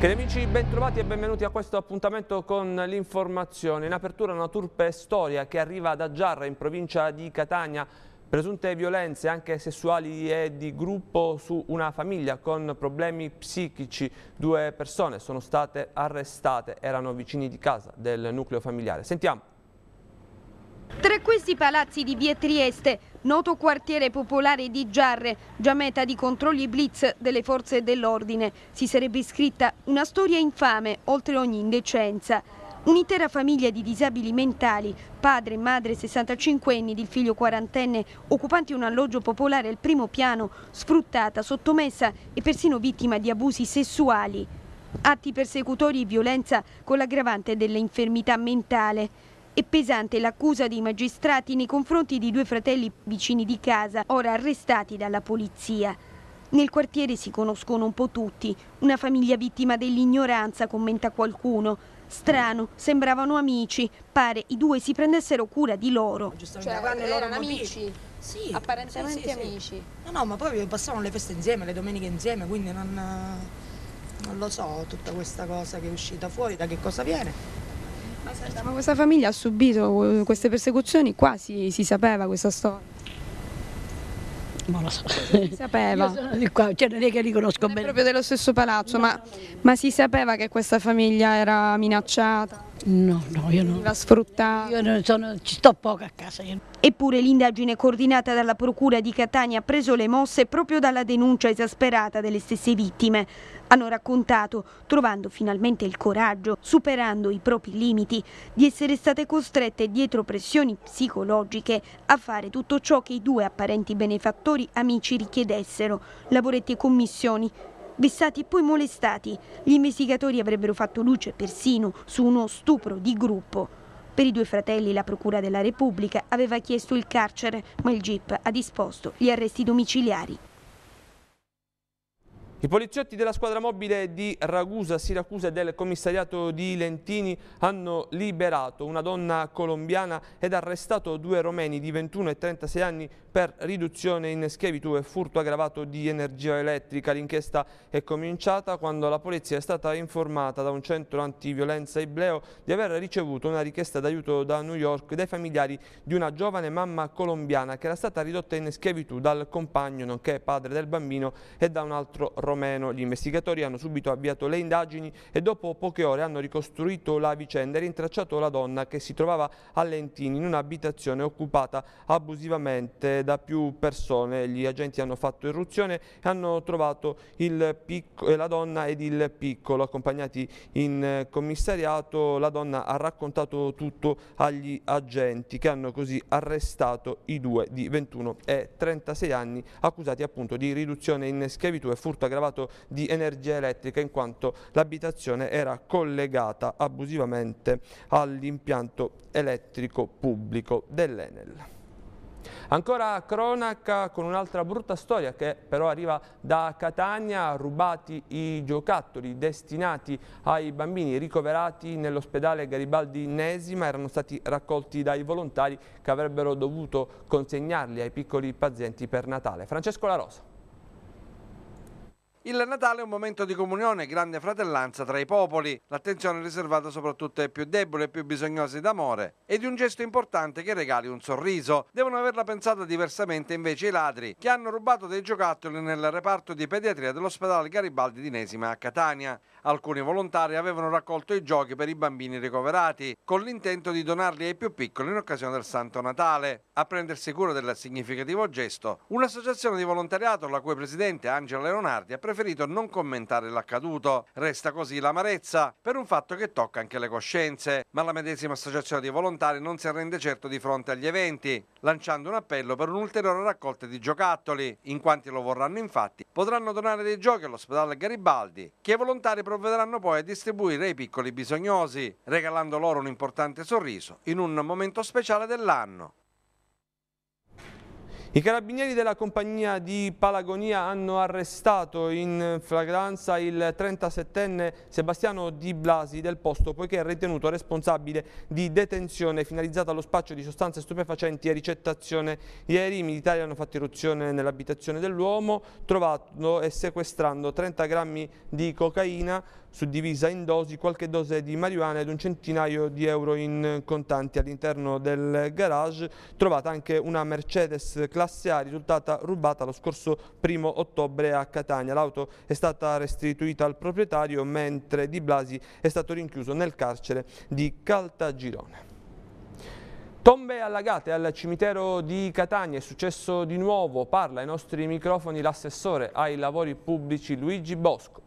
Cari amici, bentrovati e benvenuti a questo appuntamento con l'informazione. In apertura una turpe storia che arriva da Giarra in provincia di Catania. Presunte violenze anche sessuali e di gruppo su una famiglia con problemi psichici. Due persone sono state arrestate, erano vicini di casa del nucleo familiare. Sentiamo. Tra questi palazzi di via Trieste, noto quartiere popolare di Giarre, già meta di controlli blitz delle forze dell'ordine, si sarebbe scritta una storia infame oltre ogni indecenza. Un'intera famiglia di disabili mentali, padre e madre 65 anni ed il figlio quarantenne, occupanti un alloggio popolare al primo piano, sfruttata, sottomessa e persino vittima di abusi sessuali. Atti persecutori e violenza con l'aggravante dell'infermità mentale. È pesante l'accusa dei magistrati nei confronti di due fratelli vicini di casa, ora arrestati dalla polizia. Nel quartiere si conoscono un po' tutti, una famiglia vittima dell'ignoranza, commenta qualcuno. Strano, sembravano amici, pare i due si prendessero cura di loro. Cioè, quando eh, erano amici, sì, apparentemente sì, sì, amici. No, no, ma poi passavano le feste insieme, le domeniche insieme, quindi non, eh, non lo so tutta questa cosa che è uscita fuori, da che cosa viene. Ma questa famiglia ha subito eh, queste persecuzioni, qua si, si sapeva questa storia. Non lo so. Si sapeva. Qua, cioè non è che li conosco non bene. proprio dello stesso palazzo, no, ma, no, ma, si sapeva che questa famiglia era minacciata? No, no, io non. Veniva sfruttata? Io sono, ci sto poco a casa. Io. Eppure l'indagine coordinata dalla Procura di Catania ha preso le mosse proprio dalla denuncia esasperata delle stesse vittime. Hanno raccontato, trovando finalmente il coraggio, superando i propri limiti, di essere state costrette dietro pressioni psicologiche a fare tutto ciò che i due apparenti benefattori amici richiedessero, lavoretti e commissioni, vessati e poi molestati. Gli investigatori avrebbero fatto luce persino su uno stupro di gruppo. Per i due fratelli la Procura della Repubblica aveva chiesto il carcere, ma il GIP ha disposto gli arresti domiciliari. I poliziotti della squadra mobile di Ragusa, Siracusa e del commissariato di Lentini hanno liberato una donna colombiana ed arrestato due romeni di 21 e 36 anni per riduzione in schiavitù e furto aggravato di energia elettrica. L'inchiesta è cominciata quando la polizia è stata informata da un centro antiviolenza Ibleo di aver ricevuto una richiesta d'aiuto da New York dai familiari di una giovane mamma colombiana che era stata ridotta in schiavitù dal compagno nonché padre del bambino e da un altro romeno Romeno. Gli investigatori hanno subito avviato le indagini e dopo poche ore hanno ricostruito la vicenda e rintracciato la donna che si trovava a Lentini in un'abitazione occupata abusivamente da più persone. Gli agenti hanno fatto irruzione e hanno trovato piccolo, eh, la donna ed il piccolo accompagnati in eh, commissariato. La donna ha raccontato tutto agli agenti che hanno così arrestato i due di 21 e 36 anni accusati appunto di riduzione in schiavitù e furto aggravato gravato di energia elettrica in quanto l'abitazione era collegata abusivamente all'impianto elettrico pubblico dell'Enel. Ancora cronaca con un'altra brutta storia che però arriva da Catania, rubati i giocattoli destinati ai bambini ricoverati nell'ospedale Garibaldi Nesima, erano stati raccolti dai volontari che avrebbero dovuto consegnarli ai piccoli pazienti per Natale. Francesco La Rosa. Il Natale è un momento di comunione e grande fratellanza tra i popoli, l'attenzione riservata soprattutto ai più deboli e più bisognosi d'amore e di un gesto importante che regali un sorriso. Devono averla pensata diversamente invece i ladri, che hanno rubato dei giocattoli nel reparto di pediatria dell'ospedale Garibaldi di Nesima a Catania. Alcuni volontari avevano raccolto i giochi per i bambini ricoverati, con l'intento di donarli ai più piccoli in occasione del Santo Natale. A prendersi cura del significativo gesto, un'associazione di volontariato, la cui presidente Angela Leonardi ha preferito non commentare l'accaduto. Resta così l'amarezza per un fatto che tocca anche le coscienze, ma la medesima associazione di volontari non si arrende certo di fronte agli eventi, lanciando un appello per un'ulteriore raccolta di giocattoli. In quanti lo vorranno infatti, potranno donare dei giochi all'ospedale Garibaldi, che i volontari provvedono provvederanno poi a distribuire ai piccoli bisognosi, regalando loro un importante sorriso in un momento speciale dell'anno. I carabinieri della compagnia di Palagonia hanno arrestato in flagranza il 37enne Sebastiano Di Blasi del posto poiché è ritenuto responsabile di detenzione finalizzata allo spaccio di sostanze stupefacenti e ricettazione. Ieri i militari hanno fatto irruzione nell'abitazione dell'uomo trovando e sequestrando 30 grammi di cocaina suddivisa in dosi qualche dose di marijuana ed un centinaio di euro in contanti. All'interno del garage trovata anche una Mercedes classe A risultata rubata lo scorso primo ottobre a Catania. L'auto è stata restituita al proprietario mentre Di Blasi è stato rinchiuso nel carcere di Caltagirone. Tombe allagate al cimitero di Catania, è successo di nuovo, parla ai nostri microfoni l'assessore ai lavori pubblici Luigi Bosco.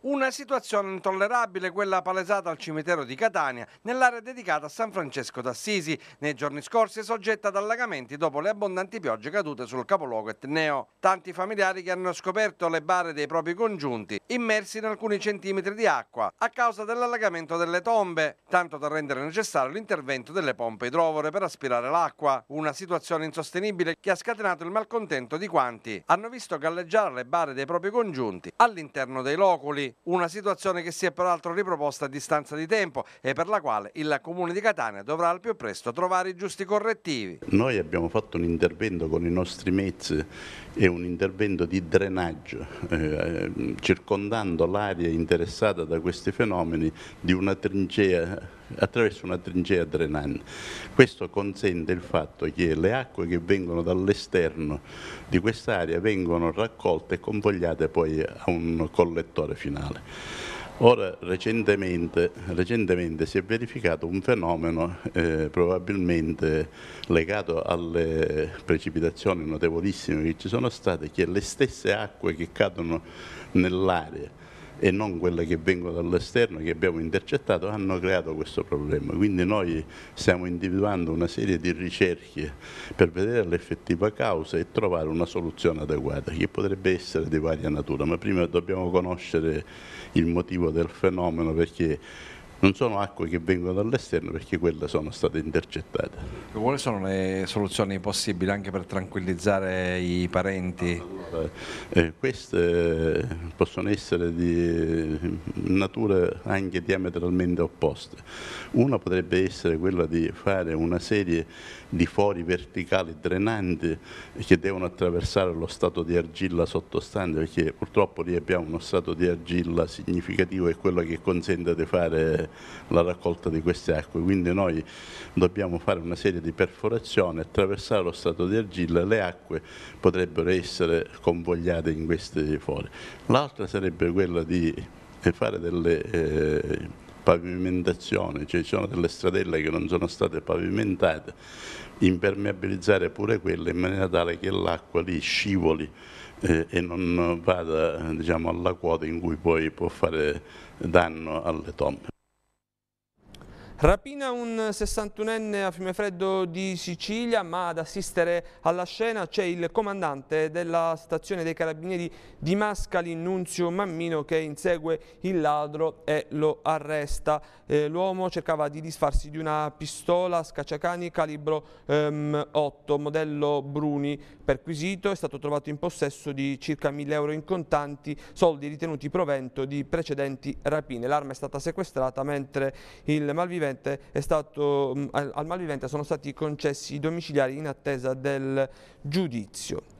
Una situazione intollerabile quella palesata al cimitero di Catania, nell'area dedicata a San Francesco d'Assisi. Nei giorni scorsi è soggetta ad allagamenti dopo le abbondanti piogge cadute sul capoluogo etneo. Tanti familiari che hanno scoperto le bare dei propri congiunti, immersi in alcuni centimetri di acqua, a causa dell'allagamento delle tombe, tanto da rendere necessario l'intervento delle pompe idrovore per aspirare l'acqua. Una situazione insostenibile che ha scatenato il malcontento di quanti hanno visto galleggiare le bare dei propri congiunti all'interno dei loculi una situazione che si è peraltro riproposta a distanza di tempo e per la quale il Comune di Catania dovrà al più presto trovare i giusti correttivi. Noi abbiamo fatto un intervento con i nostri mezzi e un intervento di drenaggio eh, circondando l'area interessata da questi fenomeni di una trincea attraverso una trincea drenante. Questo consente il fatto che le acque che vengono dall'esterno di quest'area vengono raccolte e convogliate poi a un collettore finale. Ora, recentemente, recentemente, si è verificato un fenomeno eh, probabilmente legato alle precipitazioni notevolissime che ci sono state, che le stesse acque che cadono nell'area e non quelle che vengono dall'esterno che abbiamo intercettato hanno creato questo problema. Quindi noi stiamo individuando una serie di ricerche per vedere l'effettiva causa e trovare una soluzione adeguata che potrebbe essere di varia natura, ma prima dobbiamo conoscere il motivo del fenomeno perché non sono acque che vengono dall'esterno perché quelle sono state intercettate. Quali sono le soluzioni possibili anche per tranquillizzare i parenti? Eh, eh, queste possono essere di nature anche diametralmente opposte. Una potrebbe essere quella di fare una serie di fori verticali drenanti che devono attraversare lo stato di argilla sottostante, perché purtroppo lì abbiamo uno stato di argilla significativo e quello che consente di fare la raccolta di queste acque. Quindi noi dobbiamo fare una serie di perforazioni, attraversare lo stato di argilla, le acque potrebbero essere convogliate in queste fori. L'altra sarebbe quella di eh, fare delle eh, pavimentazioni, cioè ci sono delle stradelle che non sono state pavimentate, impermeabilizzare pure quelle in maniera tale che l'acqua lì scivoli eh, e non vada diciamo, alla quota in cui poi può fare danno alle tombe. Rapina un 61enne a Fiumefreddo di Sicilia, ma ad assistere alla scena c'è il comandante della stazione dei carabinieri di Mascali, Nunzio Mammino, che insegue il ladro e lo arresta. Eh, L'uomo cercava di disfarsi di una pistola scacciacani calibro ehm, 8, modello Bruni. Perquisito è stato trovato in possesso di circa 1000 euro in contanti, soldi ritenuti provento di precedenti rapine. L'arma è stata sequestrata mentre il malvivente malvivente, stato, mm, al malvivente sono stati concessi i domiciliari in attesa del giudizio.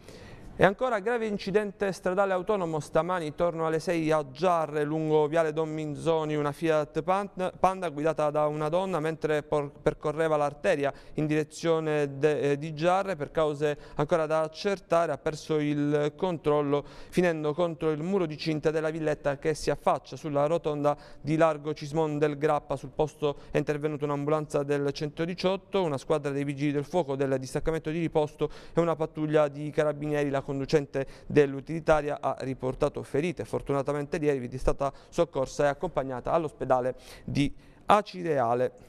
E ancora grave incidente stradale autonomo stamani torno alle 6 a Giarre lungo Viale Don Minzoni, una Fiat Panda guidata da una donna mentre percorreva l'arteria in direzione eh, di Giarre per cause ancora da accertare ha perso il controllo finendo contro il muro di cinta della villetta che si affaccia sulla rotonda di Largo Cismon del Grappa. Sul posto è intervenuta un'ambulanza del 118, una squadra dei vigili del fuoco del distaccamento di riposto e una pattuglia di carabinieri la conducente dell'utilitaria ha riportato ferite. Fortunatamente ieri è stata soccorsa e accompagnata all'ospedale di Acireale.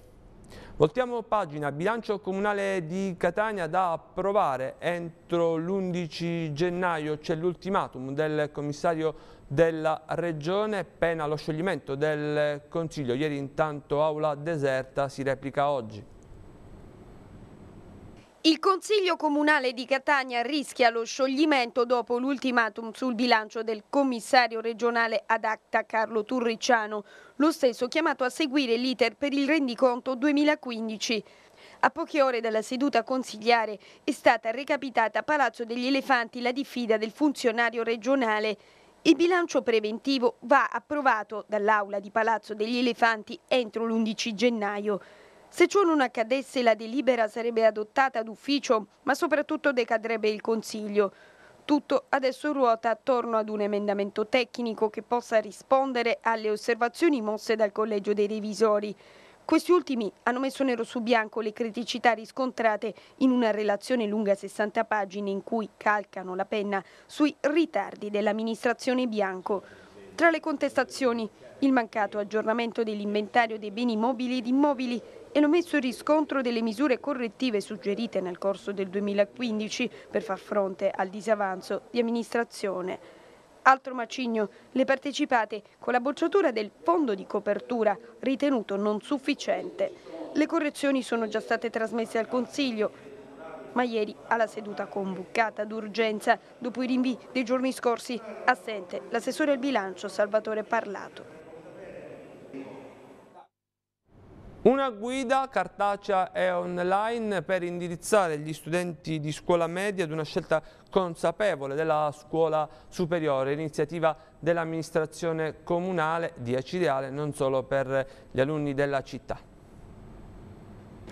Voltiamo pagina, bilancio comunale di Catania da approvare entro l'11 gennaio, c'è l'ultimatum del commissario della regione, pena lo scioglimento del Consiglio, ieri intanto aula deserta si replica oggi. Il Consiglio Comunale di Catania rischia lo scioglimento dopo l'ultimatum sul bilancio del commissario regionale ad acta Carlo Turricciano, lo stesso chiamato a seguire l'iter per il rendiconto 2015. A poche ore dalla seduta consigliare è stata recapitata a Palazzo degli Elefanti la diffida del funzionario regionale. Il bilancio preventivo va approvato dall'Aula di Palazzo degli Elefanti entro l'11 gennaio. Se ciò non accadesse la delibera sarebbe adottata d'ufficio, ma soprattutto decadrebbe il Consiglio. Tutto adesso ruota attorno ad un emendamento tecnico che possa rispondere alle osservazioni mosse dal Collegio dei Revisori. Questi ultimi hanno messo nero su bianco le criticità riscontrate in una relazione lunga 60 pagine in cui calcano la penna sui ritardi dell'amministrazione Bianco. Tra le contestazioni, il mancato aggiornamento dell'inventario dei beni mobili ed immobili e non messo in riscontro delle misure correttive suggerite nel corso del 2015 per far fronte al disavanzo di amministrazione. Altro macigno, le partecipate con la bocciatura del fondo di copertura ritenuto non sufficiente. Le correzioni sono già state trasmesse al Consiglio, ma ieri alla seduta convocata d'urgenza, dopo i rinvii dei giorni scorsi, assente l'assessore al bilancio Salvatore Parlato. Una guida cartacea e online per indirizzare gli studenti di scuola media ad una scelta consapevole della scuola superiore, iniziativa dell'amministrazione comunale di Acireale non solo per gli alunni della città.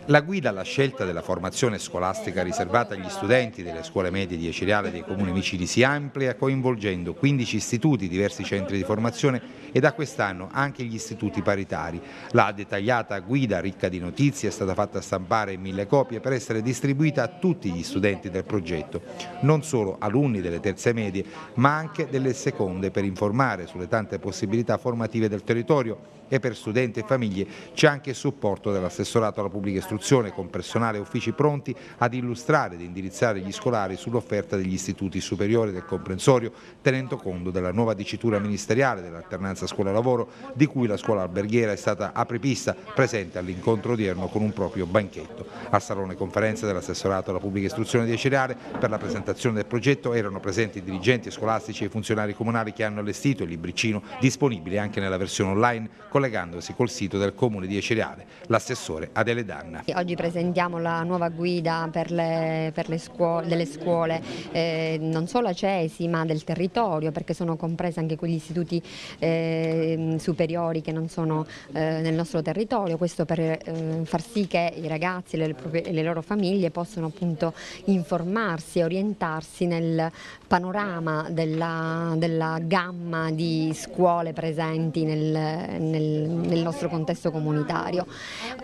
La guida alla scelta della formazione scolastica riservata agli studenti delle scuole medie di Eceriale dei comuni vicini si amplia coinvolgendo 15 istituti, diversi centri di formazione e da quest'anno anche gli istituti paritari. La dettagliata guida ricca di notizie è stata fatta stampare in mille copie per essere distribuita a tutti gli studenti del progetto, non solo alunni delle terze medie ma anche delle seconde per informare sulle tante possibilità formative del territorio e per studenti e famiglie c'è anche il supporto dell'assessorato alla pubblica istruzione dell'istruzione con personale e uffici pronti ad illustrare ed indirizzare gli scolari sull'offerta degli istituti superiori del comprensorio, tenendo conto della nuova dicitura ministeriale dell'alternanza scuola-lavoro di cui la scuola alberghiera è stata apripista presente all'incontro odierno con un proprio banchetto. Al salone conferenza dell'assessorato alla pubblica istruzione di Cereale per la presentazione del progetto erano presenti i dirigenti scolastici e i funzionari comunali che hanno allestito il libricino disponibile anche nella versione online collegandosi col sito del comune di Ecereale, l'assessore Adele Danna. Oggi presentiamo la nuova guida per le, per le scuole, delle scuole, eh, non solo a CESI ma del territorio perché sono compresi anche quegli istituti eh, superiori che non sono eh, nel nostro territorio, questo per eh, far sì che i ragazzi e le, le, le, loro famiglie possano appunto informarsi e orientarsi nel panorama della, della gamma di scuole presenti nel, nel, nel nostro contesto comunitario.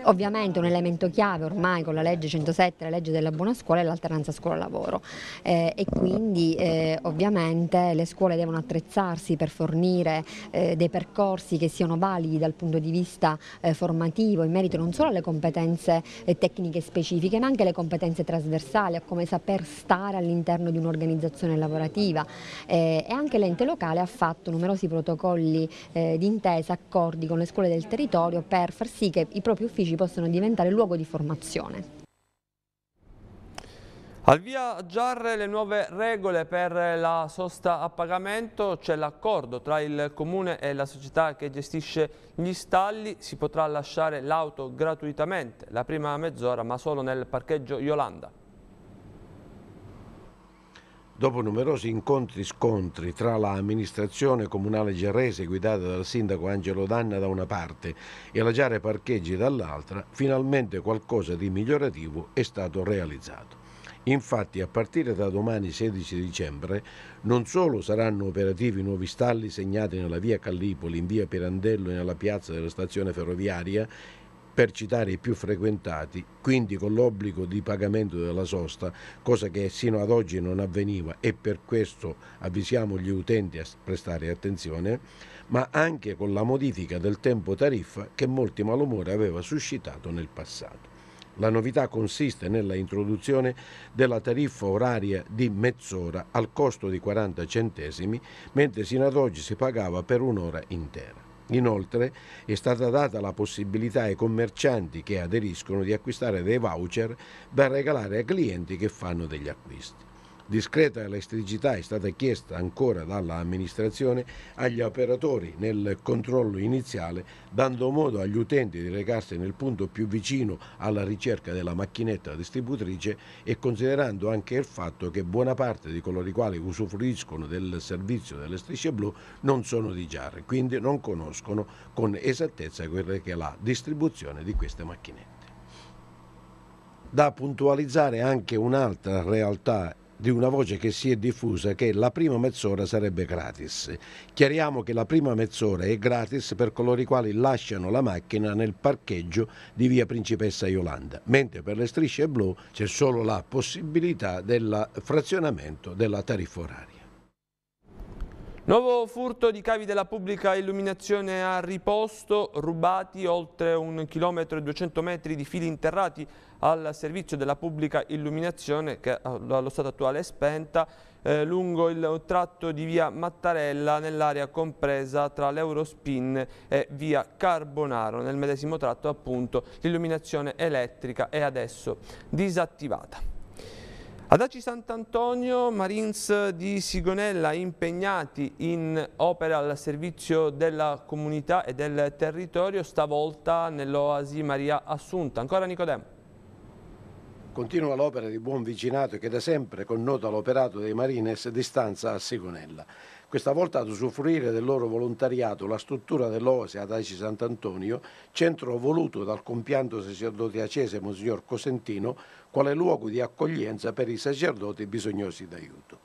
Ovviamente un elemento chiave ormai con la legge 107, la legge della buona scuola è l'alternanza scuola-lavoro eh, e quindi eh, ovviamente le scuole devono attrezzarsi per fornire eh, dei percorsi che siano validi dal punto di vista eh, formativo in merito non solo alle competenze eh, tecniche specifiche ma anche alle competenze trasversali, a come saper stare all'interno di un'organizzazione lavorativa eh, e anche l'ente locale ha fatto numerosi protocolli d'intesa, accordi con le scuole del territorio per far sì che i propri uffici possano diventare luogo di di formazione. Al via Giarre le nuove regole per la sosta a pagamento, c'è l'accordo tra il comune e la società che gestisce gli stalli, si potrà lasciare l'auto gratuitamente la prima mezz'ora ma solo nel parcheggio Yolanda. Dopo numerosi incontri-scontri e tra l'amministrazione comunale gerrese guidata dal sindaco Angelo Danna da una parte e la Giare Parcheggi dall'altra, finalmente qualcosa di migliorativo è stato realizzato. Infatti a partire da domani 16 dicembre non solo saranno operativi nuovi stalli segnati nella via Callipoli, in via Pirandello e nella piazza della stazione ferroviaria per citare i più frequentati, quindi con l'obbligo di pagamento della sosta, cosa che sino ad oggi non avveniva e per questo avvisiamo gli utenti a prestare attenzione, ma anche con la modifica del tempo tariffa che molti malumori aveva suscitato nel passato. La novità consiste nella introduzione della tariffa oraria di mezz'ora al costo di 40 centesimi, mentre sino ad oggi si pagava per un'ora intera. Inoltre è stata data la possibilità ai commercianti che aderiscono di acquistare dei voucher da regalare ai clienti che fanno degli acquisti discreta elasticità è stata chiesta ancora dall'amministrazione agli operatori nel controllo iniziale, dando modo agli utenti di recarsi nel punto più vicino alla ricerca della macchinetta distributrice e considerando anche il fatto che buona parte di coloro i quali usufruiscono del servizio delle strisce blu non sono di Giarre, quindi non conoscono con esattezza quella che è la distribuzione di queste macchinette. Da puntualizzare anche un'altra realtà di una voce che si è diffusa che la prima mezz'ora sarebbe gratis. Chiariamo che la prima mezz'ora è gratis per coloro i quali lasciano la macchina nel parcheggio di via Principessa Yolanda, mentre per le strisce blu c'è solo la possibilità del frazionamento della tariffa oraria. Nuovo furto di cavi della pubblica illuminazione a riposto, rubati oltre un chilometro e 200 metri di fili interrati al servizio della pubblica illuminazione che eh, allo stato attuale è spenta eh, lungo il tratto di via Mattarella nell'area compresa tra l'Eurospin e via Carbonaro. Nel medesimo tratto appunto l'illuminazione elettrica è adesso disattivata. Ad Aci Sant'Antonio, Marines di Sigonella impegnati in opera al servizio della comunità e del territorio, stavolta nell'Oasi Maria Assunta. Ancora Nicodemo. Continua l'opera di buon vicinato che da sempre connota l'operato dei Marines di stanza a Sigonella. Questa volta ad usufruire del loro volontariato la struttura dell'Oase ad Aci Sant'Antonio, centro voluto dal compianto sacerdote acese Monsignor Cosentino, quale luogo di accoglienza per i sacerdoti bisognosi d'aiuto.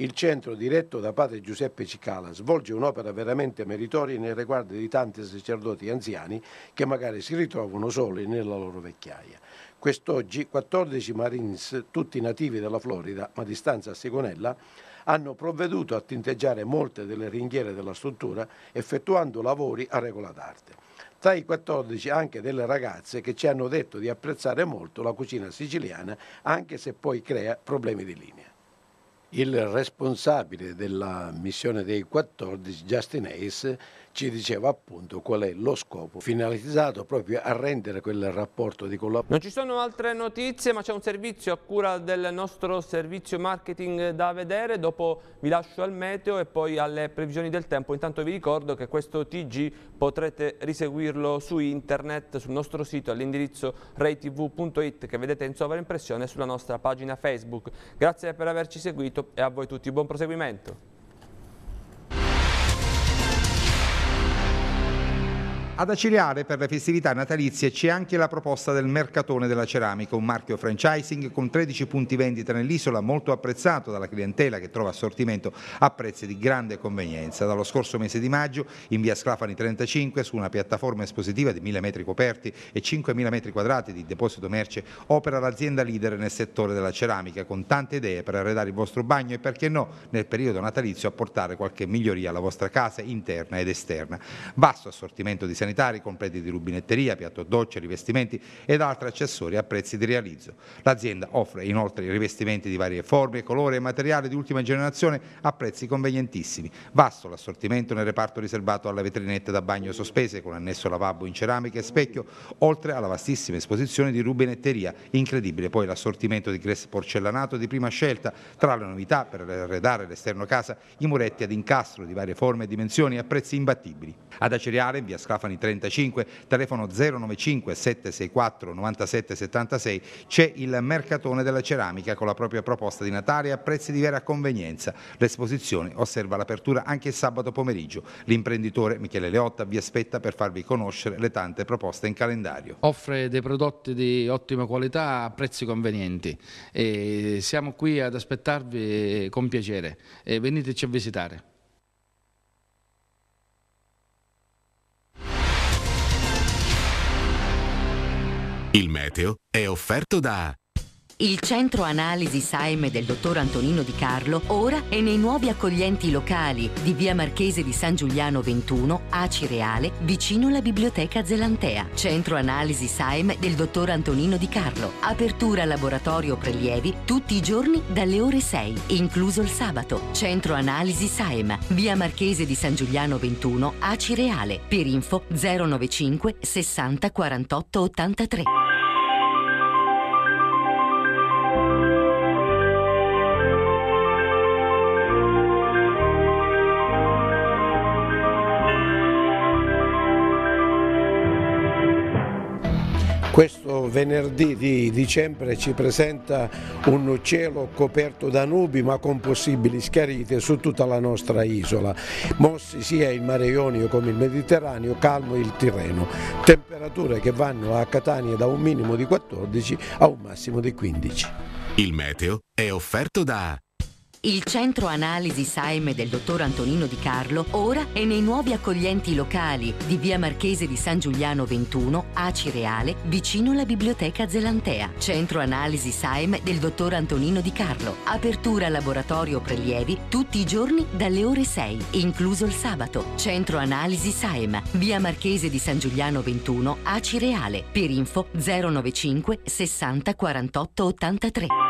Il centro, diretto da padre Giuseppe Cicala, svolge un'opera veramente meritoria nei riguardi di tanti sacerdoti anziani che magari si ritrovano soli nella loro vecchiaia. Quest'oggi 14 Marines, tutti nativi della Florida, ma di stanza a Sigonella, hanno provveduto a tinteggiare molte delle ringhiere della struttura effettuando lavori a regola d'arte. Tra i 14 anche delle ragazze che ci hanno detto di apprezzare molto la cucina siciliana, anche se poi crea problemi di linea. Il responsabile della missione dei 14, Justin Hayes, ci diceva appunto qual è lo scopo finalizzato proprio a rendere quel rapporto di collaborazione. Non ci sono altre notizie ma c'è un servizio a cura del nostro servizio marketing da vedere, dopo vi lascio al meteo e poi alle previsioni del tempo, intanto vi ricordo che questo TG potrete riseguirlo su internet, sul nostro sito all'indirizzo reitv.it che vedete in sovraimpressione sulla nostra pagina Facebook. Grazie per averci seguito e a voi tutti buon proseguimento. Ad Aciliare per le festività natalizie c'è anche la proposta del Mercatone della Ceramica, un marchio franchising con 13 punti vendita nell'isola molto apprezzato dalla clientela che trova assortimento a prezzi di grande convenienza. Dallo scorso mese di maggio in via Sclafani 35 su una piattaforma espositiva di 1000 metri coperti e 5000 metri quadrati di deposito merce opera l'azienda leader nel settore della ceramica con tante idee per arredare il vostro bagno e perché no nel periodo natalizio apportare qualche miglioria alla vostra casa interna ed esterna. Basso assortimento di sanità sanitari, completi di rubinetteria, piatto docce, rivestimenti ed altri accessori a prezzi di realizzo. L'azienda offre inoltre rivestimenti di varie forme, colore e materiali di ultima generazione a prezzi convenientissimi. Vasto l'assortimento nel reparto riservato alle vetrinetta da bagno sospese con annesso lavabo in ceramica e specchio, oltre alla vastissima esposizione di rubinetteria. Incredibile poi l'assortimento di gres porcellanato di prima scelta, tra le novità per arredare l'esterno casa i muretti ad incastro di varie forme e dimensioni a prezzi imbattibili. Ad Aceriale, in via Scafani 35, telefono 095 764 97 76, c'è il mercatone della ceramica con la propria proposta di Natale a prezzi di vera convenienza. L'esposizione osserva l'apertura anche sabato pomeriggio. L'imprenditore Michele Leotta vi aspetta per farvi conoscere le tante proposte in calendario. Offre dei prodotti di ottima qualità a prezzi convenienti. E siamo qui ad aspettarvi con piacere. E veniteci a visitare. Il meteo è offerto da il centro analisi Saime del dottor Antonino Di Carlo ora è nei nuovi accoglienti locali di via Marchese di San Giuliano 21, a Cireale, vicino alla biblioteca Zelantea. Centro analisi Saime del dottor Antonino Di Carlo. Apertura laboratorio prelievi tutti i giorni dalle ore 6, incluso il sabato. Centro analisi Saime, via Marchese di San Giuliano 21, a Cireale. Per info 095 60 48 83. Questo venerdì di dicembre ci presenta un cielo coperto da nubi ma con possibili schiarite su tutta la nostra isola, mossi sia il mare Ionio come il Mediterraneo, calmo il Tirreno, temperature che vanno a Catania da un minimo di 14 a un massimo di 15. Il meteo è offerto da il centro analisi Saime del dottor Antonino Di Carlo ora è nei nuovi accoglienti locali di via Marchese di San Giuliano 21, Acireale, vicino alla biblioteca Zelantea. Centro analisi Saime del dottor Antonino Di Carlo. Apertura laboratorio prelievi tutti i giorni dalle ore 6, incluso il sabato. Centro analisi Saime, via Marchese di San Giuliano 21, Acireale. Per info 095 60 48 83.